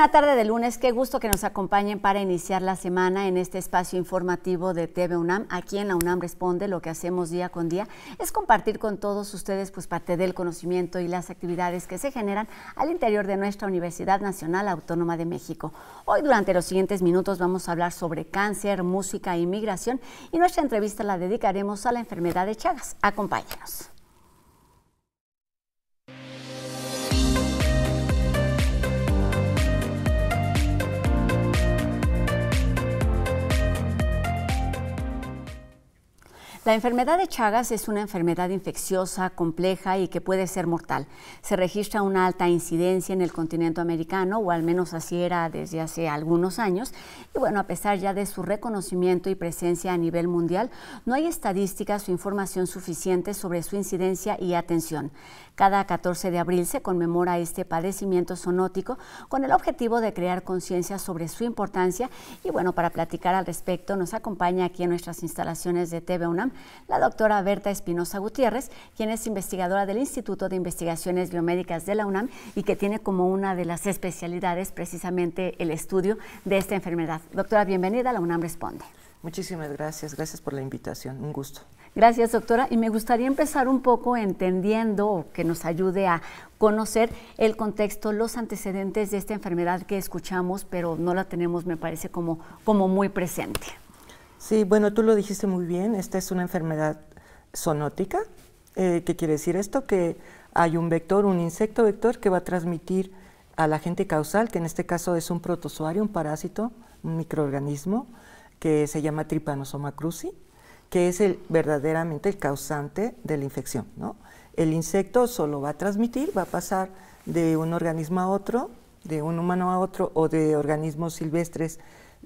buena tarde de lunes. Qué gusto que nos acompañen para iniciar la semana en este espacio informativo de TV UNAM. Aquí en la UNAM Responde, lo que hacemos día con día es compartir con todos ustedes pues parte del conocimiento y las actividades que se generan al interior de nuestra Universidad Nacional Autónoma de México. Hoy durante los siguientes minutos vamos a hablar sobre cáncer, música e inmigración y nuestra entrevista la dedicaremos a la enfermedad de Chagas. Acompáñenos. La enfermedad de Chagas es una enfermedad infecciosa, compleja y que puede ser mortal. Se registra una alta incidencia en el continente americano, o al menos así era desde hace algunos años. Y bueno, a pesar ya de su reconocimiento y presencia a nivel mundial, no hay estadísticas o información suficiente sobre su incidencia y atención. Cada 14 de abril se conmemora este padecimiento sonótico con el objetivo de crear conciencia sobre su importancia. Y bueno, para platicar al respecto, nos acompaña aquí en nuestras instalaciones de TV UNAM la doctora Berta Espinosa Gutiérrez, quien es investigadora del Instituto de Investigaciones Biomédicas de la UNAM y que tiene como una de las especialidades precisamente el estudio de esta enfermedad. Doctora, bienvenida a la UNAM Responde. Muchísimas gracias, gracias por la invitación, un gusto. Gracias, doctora. Y me gustaría empezar un poco entendiendo, que nos ayude a conocer el contexto, los antecedentes de esta enfermedad que escuchamos, pero no la tenemos, me parece, como, como muy presente. Sí, bueno, tú lo dijiste muy bien. Esta es una enfermedad zoonótica. Eh, ¿Qué quiere decir esto? Que hay un vector, un insecto vector que va a transmitir a la gente causal, que en este caso es un protozoario, un parásito, un microorganismo que se llama Trypanosoma cruzi que es el, verdaderamente el causante de la infección. ¿no? El insecto solo va a transmitir, va a pasar de un organismo a otro, de un humano a otro o de organismos silvestres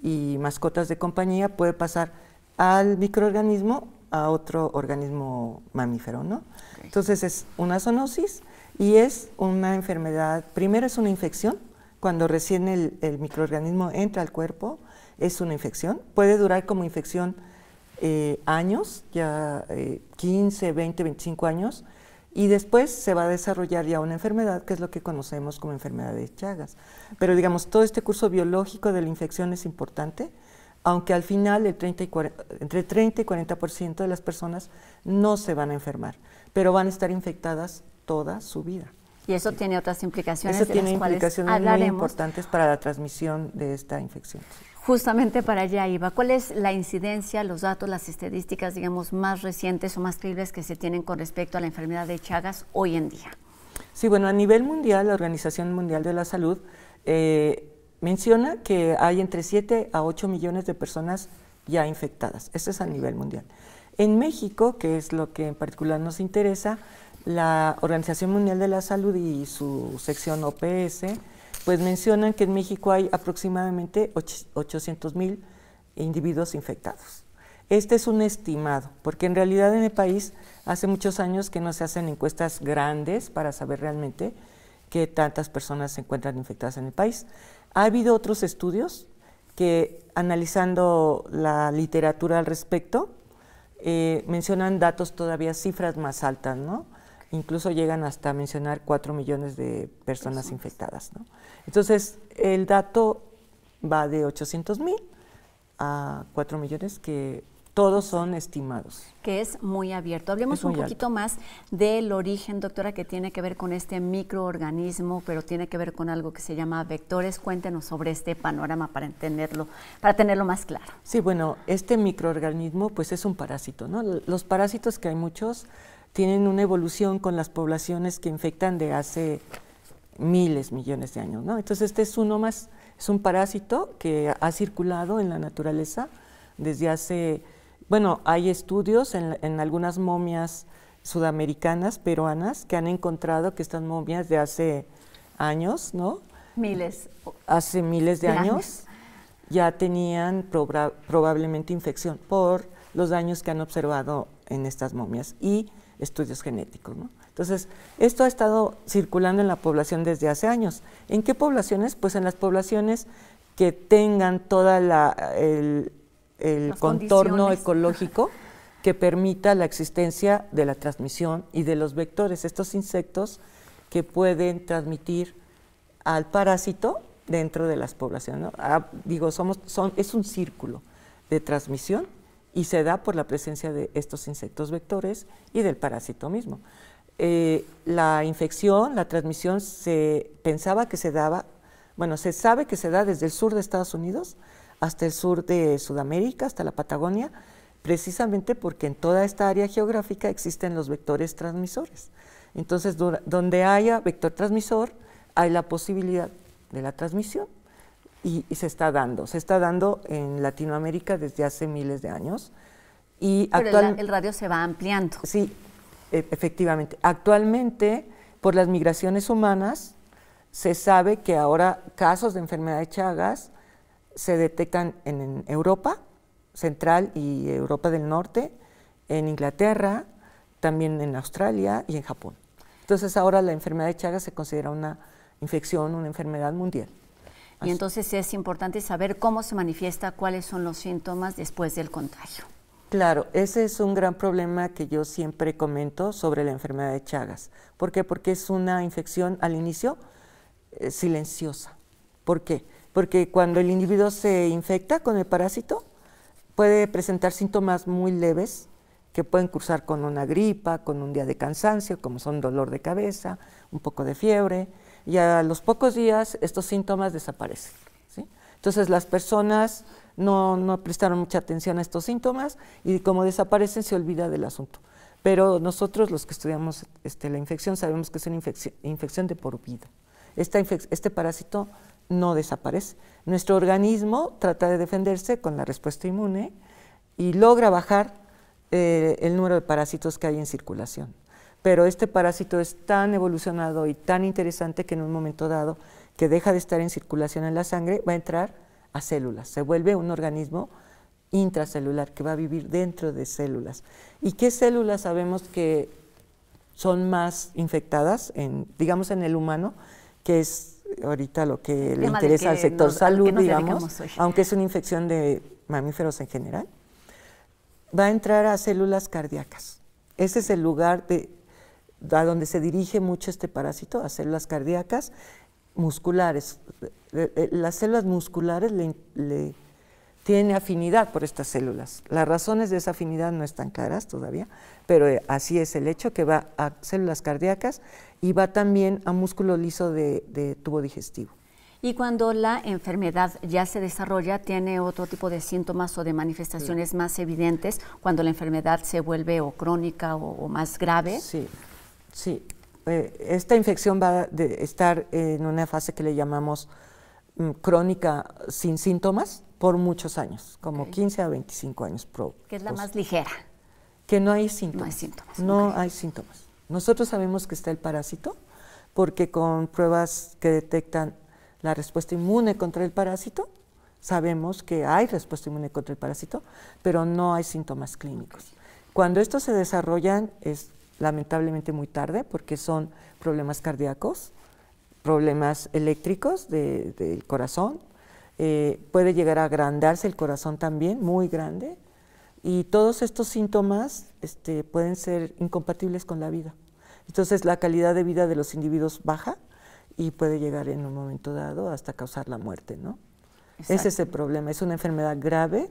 y mascotas de compañía, puede pasar al microorganismo a otro organismo mamífero, ¿no? Entonces es una zoonosis y es una enfermedad, primero es una infección, cuando recién el microorganismo entra al cuerpo, es una infección, puede durar como infección eh, años, ya 15, 20, 25 años, y después se va a desarrollar ya una enfermedad, que es lo que conocemos como enfermedad de Chagas. Pero digamos, todo este curso biológico de la infección es importante, aunque al final el 30 y 40, entre 30 y 40% de las personas no se van a enfermar, pero van a estar infectadas toda su vida. Y eso tiene otras implicaciones. Eso tiene implicaciones muy importantes para la transmisión de esta infección. Justamente para allá iba. ¿Cuál es la incidencia, los datos, las estadísticas, digamos, más recientes o más creíbles que se tienen con respecto a la enfermedad de Chagas hoy en día? Sí, bueno, a nivel mundial, la Organización Mundial de la Salud eh, menciona que hay entre 7 a 8 millones de personas ya infectadas. Eso es a nivel mundial. En México, que es lo que en particular nos interesa, la Organización Mundial de la Salud y su sección OPS pues mencionan que en México hay aproximadamente 800 mil individuos infectados. Este es un estimado, porque en realidad en el país hace muchos años que no se hacen encuestas grandes para saber realmente qué tantas personas se encuentran infectadas en el país. Ha habido otros estudios que analizando la literatura al respecto, eh, mencionan datos todavía, cifras más altas, ¿no? incluso llegan hasta mencionar 4 millones de personas, infectadas. ¿no? Entonces, el dato va de 800 mil a 4 millones que todos son estimados. Que es muy abierto. Hablemos un poquito más del origen, doctora, que tiene que ver con este microorganismo, pero tiene que ver con algo que se llama vectores. Cuéntenos sobre este panorama para entenderlo, para tenerlo más claro. Sí, bueno, este microorganismo pues es un parásito, ¿no? Los parásitos que hay muchos tienen una evolución con las poblaciones que infectan de hace miles, millones de años. ¿no? Entonces este es uno más, es un parásito que ha circulado en la naturaleza desde hace, bueno, hay estudios en, algunas momias sudamericanas, peruanas, que han encontrado que estas momias de hace años, ¿no? Miles. Hace miles de, años, ya tenían probablemente infección por los daños que han observado en estas momias y estudios genéticos. Entonces, esto ha estado circulando en la población desde hace años. ¿En qué poblaciones? Pues en las poblaciones que tengan todo el, contorno ecológico que permita la existencia de la transmisión y de los vectores, estos insectos que pueden transmitir al parásito dentro de las poblaciones. Ah, digo, somos, son, es un círculo de transmisión y se da por la presencia de estos insectos vectores y del parásito mismo. Eh, la infección, la transmisión, se pensaba que se daba, bueno, se sabe que se da desde el sur de Estados Unidos hasta el sur de Sudamérica, hasta la Patagonia, precisamente porque en toda esta área geográfica existen los vectores transmisores. Entonces, donde haya vector transmisor, hay la posibilidad de la transmisión y, se está dando. Se está dando en Latinoamérica desde hace miles de años. Y Pero actual, el, radio se va ampliando. Sí, e, efectivamente. Actualmente, por las migraciones humanas, se sabe que ahora casos de enfermedad de Chagas se detectan en Europa Central y Europa del Norte, en Inglaterra, también en Australia y en Japón. Entonces ahora la enfermedad de Chagas se considera una infección, una enfermedad mundial. Y entonces es importante saber cómo se manifiesta, cuáles son los síntomas después del contagio. Claro, ese es un gran problema que yo siempre comento sobre la enfermedad de Chagas. ¿Por qué? Porque es una infección al inicio eh, silenciosa. ¿Por qué? Porque cuando el individuo se infecta con el parásito, puede presentar síntomas muy leves que pueden cursar con una gripa, con un día de cansancio, como son dolor de cabeza, un poco de fiebre, y a los pocos días estos síntomas desaparecen. Entonces las personas no, prestaron mucha atención a estos síntomas y como desaparecen se olvida del asunto. Pero nosotros los que estudiamos este, la infección sabemos que es una infección, de por vida. este parásito no desaparece. Nuestro organismo trata de defenderse con la respuesta inmune y logra bajar eh, el número de parásitos que hay en circulación pero este parásito es tan evolucionado y tan interesante que en un momento dado que deja de estar en circulación en la sangre va a entrar a células, se vuelve un organismo intracelular que va a vivir dentro de células. ¿Y qué células sabemos que son más infectadas, en, digamos en el humano, que es ahorita lo que le interesa al sector salud, digamos, aunque es una infección de mamíferos en general, va a entrar a células cardíacas. Ese es el lugar de a donde se dirige mucho este parásito, a células cardíacas musculares. Eh, eh, las células musculares le, tiene afinidad por estas células. Las razones de esa afinidad no están claras todavía, pero eh, así es el hecho que va a células cardíacas y va también a músculo liso de, tubo digestivo. Y cuando la enfermedad ya se desarrolla, tiene otro tipo de síntomas o de manifestaciones más evidentes cuando la enfermedad se vuelve o crónica o, o más grave. Sí, Sí, eh, esta infección va a estar en una fase que le llamamos mm, crónica sin síntomas por muchos años, como 15 a 25 años. Pro, que es la más ligera. Que no hay síntomas. No hay síntomas. No hay síntomas. Nosotros sabemos que está el parásito porque con pruebas que detectan la respuesta inmune contra el parásito, sabemos que hay respuesta inmune contra el parásito, pero no hay síntomas clínicos. Cuando estos se desarrollan es lamentablemente muy tarde, porque son problemas cardíacos, problemas eléctricos del corazón, eh, puede llegar a agrandarse el corazón también, muy grande, y todos estos síntomas este, pueden ser incompatibles con la vida. Entonces la calidad de vida de los individuos baja y puede llegar en un momento dado hasta causar la muerte, ¿no? Ese es el problema, es una enfermedad grave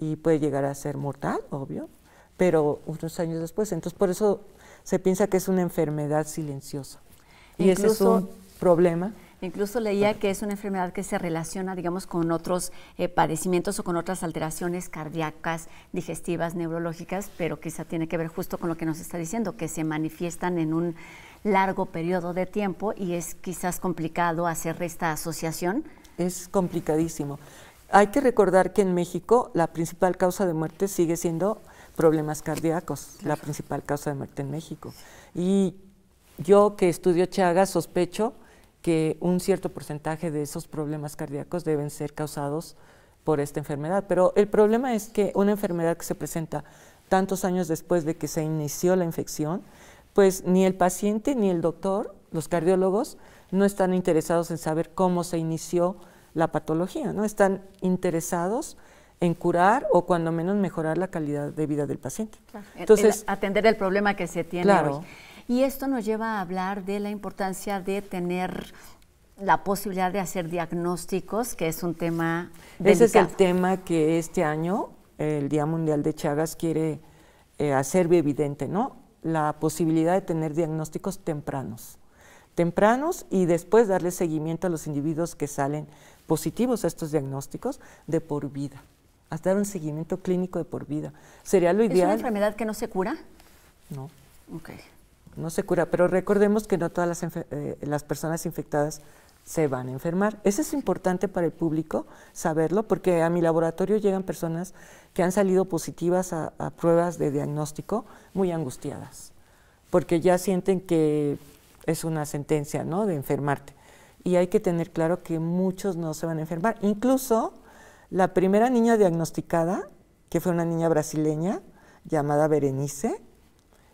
y puede llegar a ser mortal, obvio, pero unos años después. Entonces, por eso se piensa que es una enfermedad silenciosa. y ese es un problema. Incluso leía que es una enfermedad que se relaciona, digamos, con otros eh, padecimientos o con otras alteraciones cardíacas, digestivas, neurológicas, pero quizá tiene que ver justo con lo que nos está diciendo, que se manifiestan en un largo periodo de tiempo y es quizás complicado hacer esta asociación. Es complicadísimo. Hay que recordar que en México la principal causa de muerte sigue siendo problemas cardíacos, la principal causa de muerte en México. Y yo que estudio Chagas sospecho que un cierto porcentaje de esos problemas cardíacos deben ser causados por esta enfermedad. Pero el problema es que una enfermedad que se presenta tantos años después de que se inició la infección, pues ni el paciente ni el doctor, los cardiólogos, no están interesados en saber cómo se inició la patología, ¿no? Están interesados en curar o cuando menos mejorar la calidad de vida del paciente. Entonces, atender el problema que se tiene hoy. Y esto nos lleva a hablar de la importancia de tener la posibilidad de hacer diagnósticos, que es un tema delicado. Ese es el tema que este año el Día Mundial de Chagas quiere eh, hacer evidente, ¿no? La posibilidad de tener diagnósticos tempranos. Tempranos y después darle seguimiento a los individuos que salen positivos a estos diagnósticos de por vida dar un seguimiento clínico de por vida. Sería lo ideal. ¿Es una enfermedad que no se cura? No. Ok. No se cura, pero recordemos que no todas eh, las, personas infectadas se van a enfermar. Eso es importante para el público saberlo, porque a mi laboratorio llegan personas que han salido positivas a, a pruebas de diagnóstico muy angustiadas, porque ya sienten que es una sentencia ¿no? de enfermarte. Y hay que tener claro que muchos no se van a enfermar. Incluso la primera niña diagnosticada, que fue una niña brasileña llamada Berenice,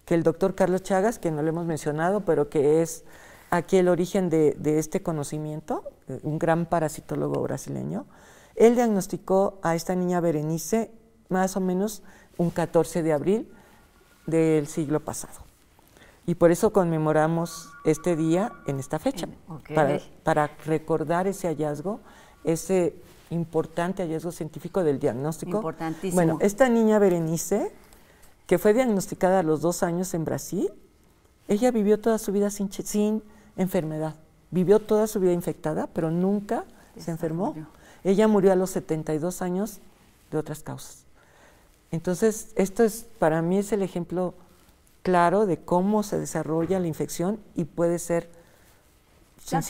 que el doctor Carlos Chagas, que no lo hemos mencionado, pero que es aquí el origen de, este conocimiento, eh, un gran parasitólogo brasileño, él diagnosticó a esta niña Berenice más o menos un 14 de abril del siglo pasado. Y por eso conmemoramos este día en esta fecha, para recordar ese hallazgo ese importante hallazgo científico del diagnóstico. Bueno, esta niña Berenice, que fue diagnosticada a los dos años en Brasil, ella vivió toda su vida sin, enfermedad. Vivió toda su vida infectada, pero nunca se enfermó. Ella murió a los 72 años de otras causas. Entonces, esto es, para mí es el ejemplo claro de cómo se desarrolla la infección y puede ser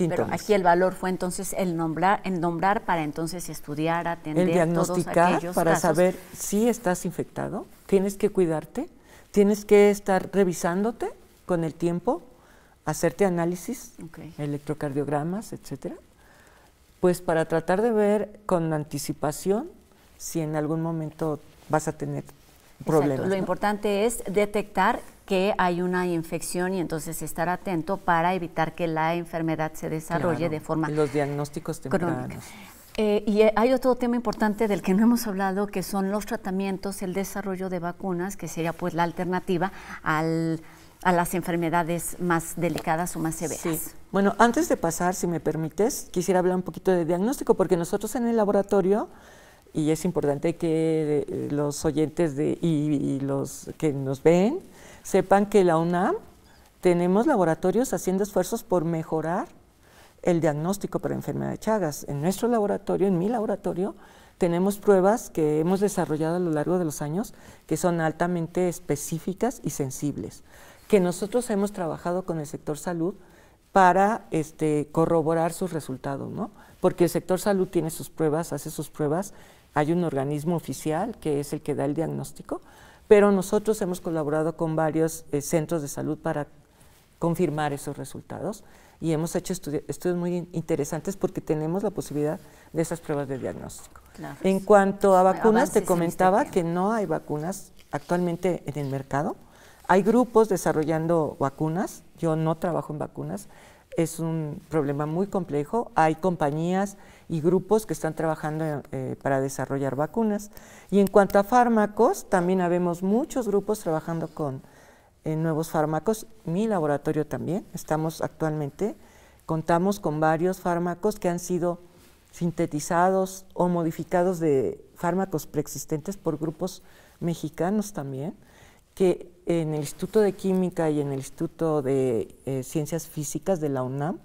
pero aquí el valor fue entonces el nombrar, el nombrar para entonces estudiar, atender. diagnosticar todos aquellos para saber si estás infectado, tienes que cuidarte, tienes que estar revisándote con el tiempo, hacerte análisis, electrocardiogramas, etcétera, pues para tratar de ver con anticipación si en algún momento vas a tener lo importante es detectar que hay una infección y entonces estar atento para evitar que la enfermedad se desarrolle de forma... Los diagnósticos tempranos. Eh, y eh, hay otro tema importante del que no hemos hablado, que son los tratamientos, el desarrollo de vacunas, que sería pues la alternativa a las enfermedades más delicadas o más severas. Sí. Bueno, antes de pasar, si me permites, quisiera hablar un poquito de diagnóstico, porque nosotros en el laboratorio y es importante que eh, los oyentes de, y, los que nos ven sepan que la UNAM tenemos laboratorios haciendo esfuerzos por mejorar el diagnóstico para enfermedad de Chagas. En nuestro laboratorio, en mi laboratorio, tenemos pruebas que hemos desarrollado a lo largo de los años que son altamente específicas y sensibles, que nosotros hemos trabajado con el sector salud para este, corroborar sus resultados, ¿no? porque el sector salud tiene sus pruebas, hace sus pruebas hay un organismo oficial que es el que da el diagnóstico, pero nosotros hemos colaborado con varios eh, centros de salud para confirmar esos resultados y hemos hecho estudios muy interesantes porque tenemos la posibilidad de esas pruebas de diagnóstico. En cuanto a vacunas, te este comentaba que no hay vacunas actualmente en el mercado. Hay grupos desarrollando vacunas, yo no trabajo en vacunas, es un problema muy complejo. Hay compañías y grupos que están trabajando eh, para desarrollar vacunas. Y en cuanto a fármacos, también habemos muchos grupos trabajando con eh, nuevos fármacos. Mi laboratorio también, estamos actualmente, contamos con varios fármacos que han sido sintetizados o modificados de fármacos preexistentes por grupos mexicanos también que en el Instituto de Química y en el Instituto de eh, Ciencias Físicas de la UNAM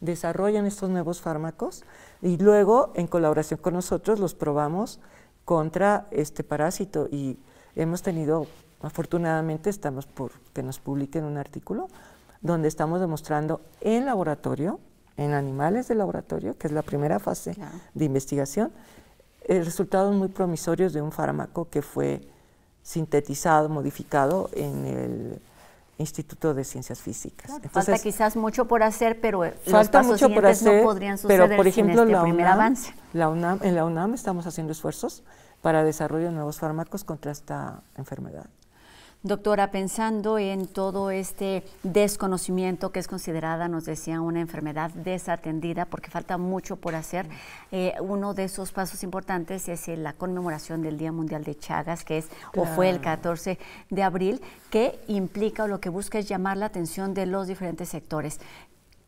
desarrollan estos nuevos fármacos y luego en colaboración con nosotros los probamos contra este parásito y hemos tenido, afortunadamente estamos por que nos publiquen un artículo donde estamos demostrando en laboratorio, en animales de laboratorio, que es la primera fase de investigación, eh, resultados muy promisorios de un fármaco que fue sintetizado, modificado en el Instituto de Ciencias Físicas. falta quizás mucho por hacer, pero eh, falta los pasos mucho siguientes no podrían suceder pero ejemplo, este primer avance. en la UNAM estamos haciendo esfuerzos para desarrollo de nuevos fármacos contra esta enfermedad. Doctora, pensando en todo este desconocimiento que es considerada, nos decía, una enfermedad desatendida, porque falta mucho por hacer, eh, uno de esos pasos importantes es la conmemoración del Día Mundial de Chagas, que es o fue el 14 de abril, que implica o lo que busca es llamar la atención de los diferentes sectores.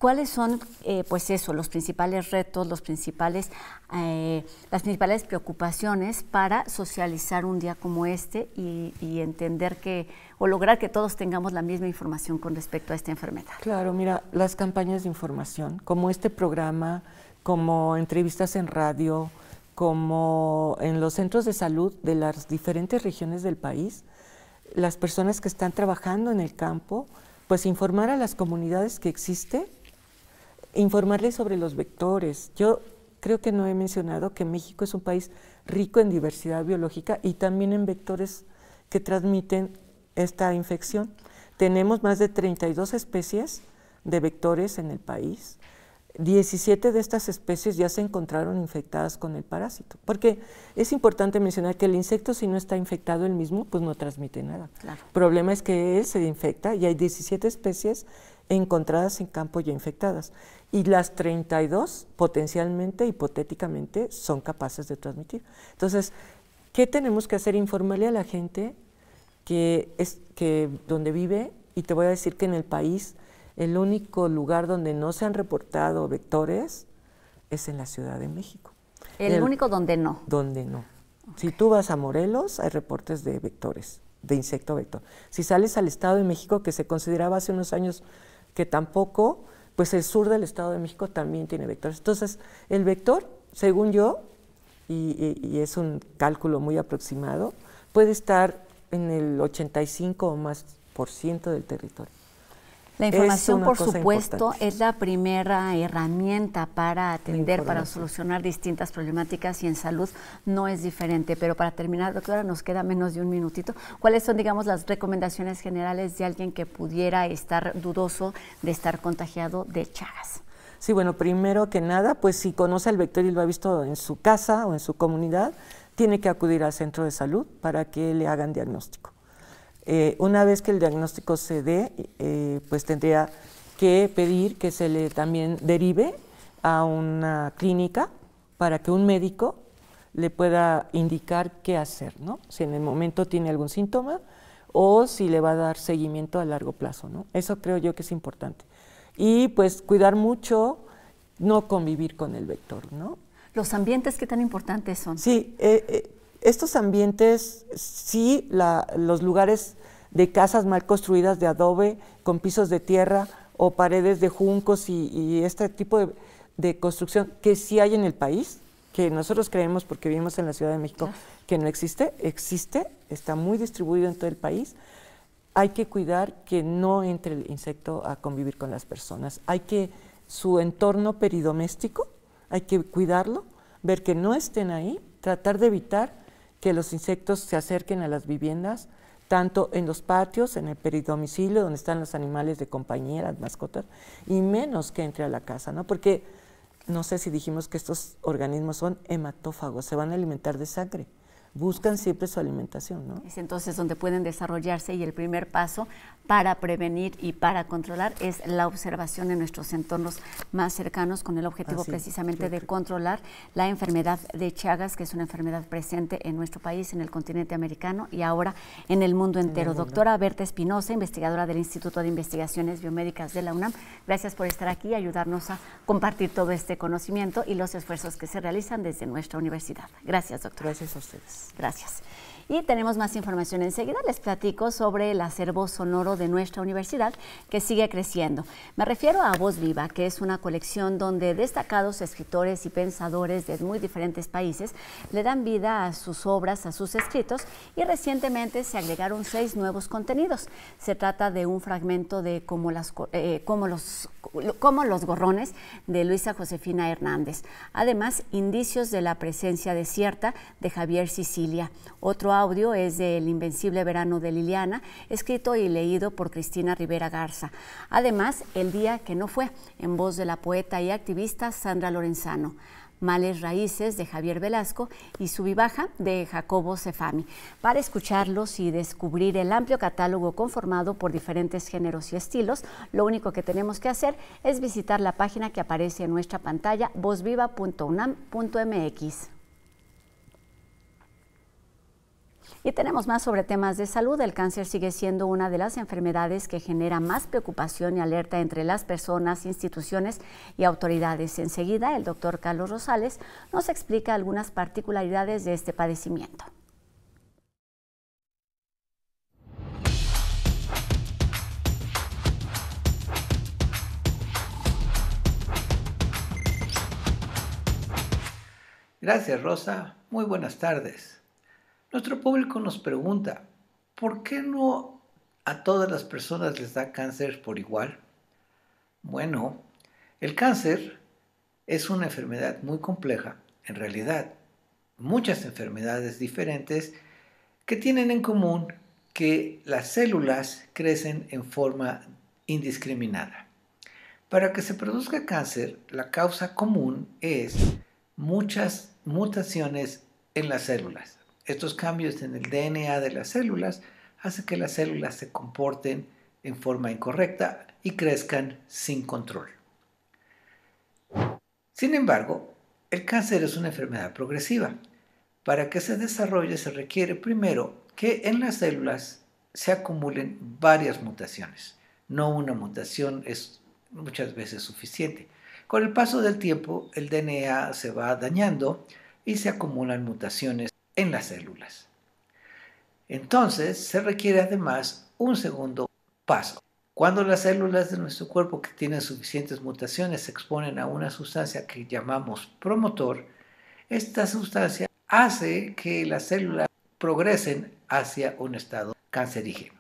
¿Cuáles son, eh, pues eso, los principales retos, los principales, eh, las principales preocupaciones para socializar un día como este y, entender que, o lograr que todos tengamos la misma información con respecto a esta enfermedad? Claro, mira, las campañas de información, como este programa, como entrevistas en radio, como en los centros de salud de las diferentes regiones del país, las personas que están trabajando en el campo, pues informar a las comunidades que existe informarles sobre los vectores. Yo creo que no he mencionado que México es un país rico en diversidad biológica y también en vectores que transmiten esta infección. Tenemos más de 32 especies de vectores en el país. 17 de estas especies ya se encontraron infectadas con el parásito, porque es importante mencionar que el insecto si no está infectado él mismo, pues no transmite nada. Claro. El problema es que él se infecta y hay 17 especies encontradas en campo ya infectadas y las 32 potencialmente, hipotéticamente, son capaces de transmitir. Entonces, ¿qué tenemos que hacer? Informarle a la gente que, es, que donde vive, y te voy a decir que en el país el único lugar donde no se han reportado vectores es en la Ciudad de México. El, único donde no. Donde no. Si tú vas a Morelos, hay reportes de vectores, de insecto vector. Si sales al Estado de México, que se consideraba hace unos años que tampoco, pues el sur del Estado de México también tiene vectores. Entonces, el vector, según yo, y, es un cálculo muy aproximado, puede estar en el 85 o más por ciento del territorio. La información, por supuesto, es la primera herramienta para atender, para solucionar distintas problemáticas y en salud no es diferente. Pero para terminar, doctora, nos queda menos de un minutito. ¿Cuáles son, digamos, las recomendaciones generales de alguien que pudiera estar dudoso de estar contagiado de Chagas? Sí, bueno, primero que nada, pues si conoce el vector y lo ha visto en su casa o en su comunidad, tiene que acudir al centro de salud para que le hagan diagnóstico. Eh, una vez que el diagnóstico se dé, eh, pues tendría que pedir que se le también derive a una clínica para que un médico le pueda indicar qué hacer, ¿no? Si en el momento tiene algún síntoma o si le va a dar seguimiento a largo plazo, ¿no? Eso creo yo que es importante. Y pues cuidar mucho, no convivir con el vector, ¿no? Los ambientes, ¿qué tan importantes son? Sí, eh, eh estos ambientes, sí, los lugares de casas mal construidas de adobe, con pisos de tierra o paredes de juncos y, este tipo de, construcción que sí hay en el país, que nosotros creemos porque vivimos en la Ciudad de México que no existe, existe, está muy distribuido en todo el país. Hay que cuidar que no entre el insecto a convivir con las personas. Hay que su entorno peridoméstico, hay que cuidarlo, ver que no estén ahí, tratar de evitar que los insectos se acerquen a las viviendas, tanto en los patios, en el peridomicilio, donde están los animales de compañía, mascotas, y menos que entre a la casa, ¿no? Porque no sé si dijimos que estos organismos son hematófagos, se van a alimentar de sangre buscan siempre su alimentación. ¿no? Es entonces donde pueden desarrollarse y el primer paso para prevenir y para controlar es la observación en nuestros entornos más cercanos con el objetivo precisamente de controlar la enfermedad de Chagas, que es una enfermedad presente en nuestro país, en el continente americano y ahora en el mundo entero. Doctora Berta Espinosa, investigadora del Instituto de Investigaciones Biomédicas de la UNAM, gracias por estar aquí y ayudarnos a compartir todo este conocimiento y los esfuerzos que se realizan desde nuestra universidad. Gracias, doctora. Gracias a ustedes. Gracias. Y tenemos más información enseguida. Les platico sobre el acervo sonoro de nuestra universidad que sigue creciendo. Me refiero a Voz Viva, que es una colección donde destacados escritores y pensadores de muy diferentes países le dan vida a sus obras, a sus escritos y recientemente se agregaron seis nuevos contenidos. Se trata de un fragmento de Como, las, eh, como, los, como los gorrones de Luisa Josefina Hernández. Además, indicios de la presencia desierta de Javier Sicilia. Otro audio es El Invencible Verano de Liliana, escrito y leído por Cristina Rivera Garza. Además, El Día que no fue, en voz de la poeta y activista Sandra Lorenzano. Males Raíces de Javier Velasco y Subibaja de Jacobo Sefami. para escucharlos y descubrir el amplio catálogo conformado por diferentes géneros y estilos. Lo único que tenemos que hacer es visitar la página que aparece en nuestra pantalla vozviva.unam.mx. Y tenemos más sobre temas de salud. El cáncer sigue siendo una de las enfermedades que genera más preocupación y alerta entre las personas, instituciones y autoridades. Enseguida, el doctor Carlos Rosales nos explica algunas particularidades de este padecimiento. Gracias, Rosa. Muy buenas tardes. Nuestro público nos pregunta, ¿por qué no a todas las personas les da cáncer por igual? Bueno, el cáncer es una enfermedad muy compleja, en realidad, muchas enfermedades diferentes que tienen en común que las células crecen en forma indiscriminada. Para que se produzca cáncer, la causa común es muchas mutaciones en las células. Estos cambios en el DNA de las células hacen que las células se comporten en forma incorrecta y crezcan sin control. Sin embargo, el cáncer es una enfermedad progresiva. Para que se desarrolle se requiere primero que en las células se acumulen varias mutaciones. No una mutación es muchas veces suficiente. Con el paso del tiempo, el DNA se va dañando y se acumulan mutaciones en las células. Entonces se requiere además un segundo paso. Cuando las células de nuestro cuerpo que tienen suficientes mutaciones se exponen a una sustancia que llamamos promotor, esta sustancia hace que las células progresen hacia un estado cancerígeno.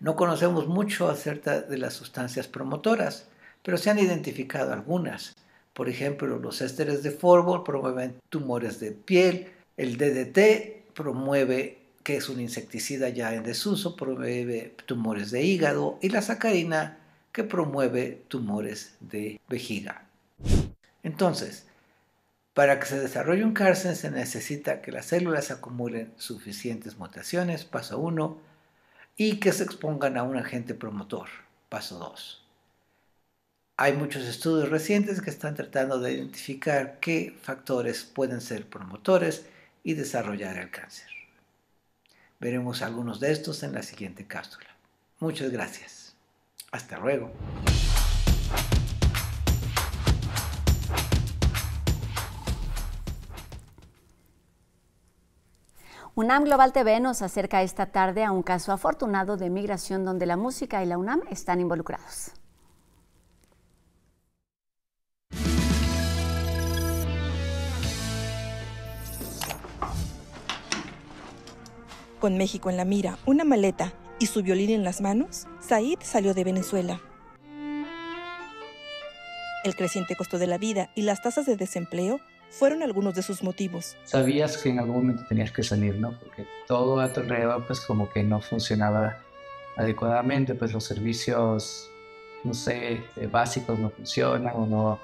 No conocemos mucho acerca de las sustancias promotoras, pero se han identificado algunas. Por ejemplo, los ésteres de forbol promueven tumores de piel, el DDT promueve, que es un insecticida ya en desuso, promueve tumores de hígado y la sacarina que promueve tumores de vejiga. Entonces, para que se desarrolle un cárcel se necesita que las células acumulen suficientes mutaciones, paso 1, y que se expongan a un agente promotor, paso 2. Hay muchos estudios recientes que están tratando de identificar qué factores pueden ser promotores y desarrollar el cáncer. Veremos algunos de estos en la siguiente cápsula. Muchas gracias. Hasta luego. UNAM Global TV nos acerca esta tarde a un caso afortunado de migración donde la música y la UNAM están involucrados. Con México en la mira, una maleta y su violín en las manos, Said salió de Venezuela. El creciente costo de la vida y las tasas de desempleo fueron algunos de sus motivos. Sabías que en algún momento tenías que salir, ¿no? Porque todo a tu pues como que no funcionaba adecuadamente, pues los servicios, no sé, eh, básicos no funcionan o no,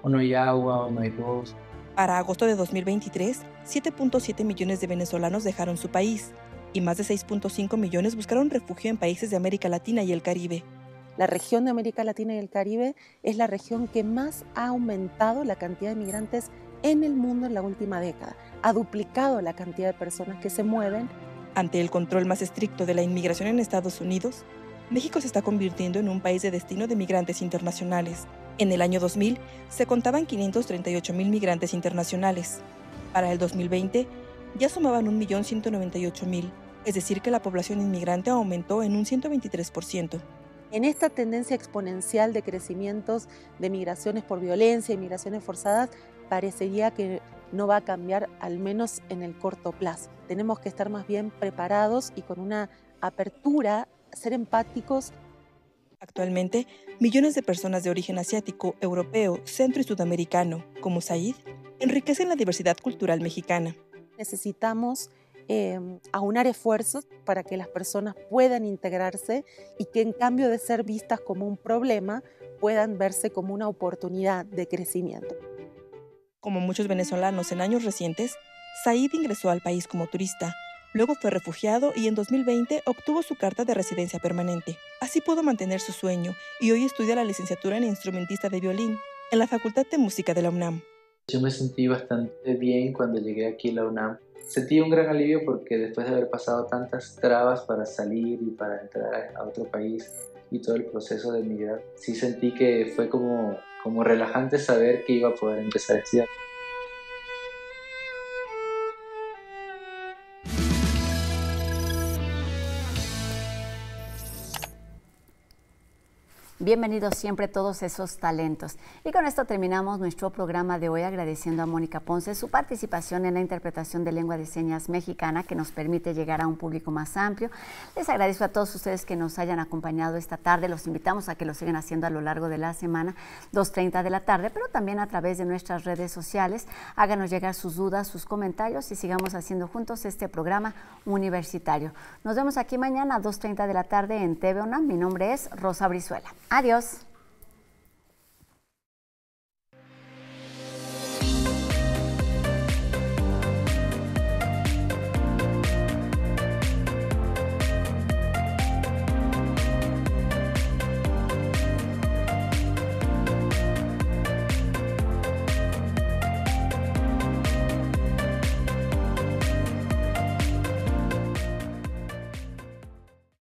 o no hay agua o no hay luz. Para agosto de 2023, 7.7 millones de venezolanos dejaron su país, y más de 6.5 millones buscaron refugio en países de América Latina y el Caribe. La región de América Latina y el Caribe es la región que más ha aumentado la cantidad de migrantes en el mundo en la última década. Ha duplicado la cantidad de personas que se mueven. Ante el control más estricto de la inmigración en Estados Unidos, México se está convirtiendo en un país de destino de migrantes internacionales. En el año 2000 se contaban 538 mil migrantes internacionales. Para el 2020 ya sumaban 1.198.000 es decir, que la población inmigrante aumentó en un 123%. En esta tendencia exponencial de crecimientos de migraciones por violencia y migraciones forzadas, parecería que no va a cambiar, al menos en el corto plazo. Tenemos que estar más bien preparados y con una apertura, ser empáticos. Actualmente, millones de personas de origen asiático, europeo, centro y sudamericano, como Said, enriquecen la diversidad cultural mexicana. Necesitamos a em, aunar esfuerzos para que las personas puedan integrarse y que en cambio de ser vistas como un problema, puedan verse como una oportunidad de crecimiento. Como muchos venezolanos en años recientes, Said ingresó al país como turista, luego fue refugiado y en 2020 obtuvo su carta de residencia permanente. Así pudo mantener su sueño y hoy estudia la licenciatura en instrumentista de violín en la Facultad de Música de la UNAM. Yo me sentí bastante bien cuando llegué aquí a la UNAM sentí un gran alivio porque después de haber pasado tantas trabas para salir y para entrar a otro país y todo el proceso de emigrar, sí sentí que fue como, como relajante saber que iba a poder empezar a estudiar. Bienvenidos siempre todos esos talentos. Y con esto terminamos nuestro programa de hoy agradeciendo a Mónica Ponce su participación en la interpretación de lengua de señas mexicana que nos permite llegar a un público más amplio. Les agradezco a todos ustedes que nos hayan acompañado esta tarde. Los invitamos a que lo sigan haciendo a lo largo de la semana, 2.30 de la tarde, pero también a través de nuestras redes sociales. Háganos llegar sus dudas, sus comentarios y sigamos haciendo juntos este programa universitario. Nos vemos aquí mañana a 2.30 de la tarde en TV UNAM. Mi nombre es Rosa Brizuela. Adiós.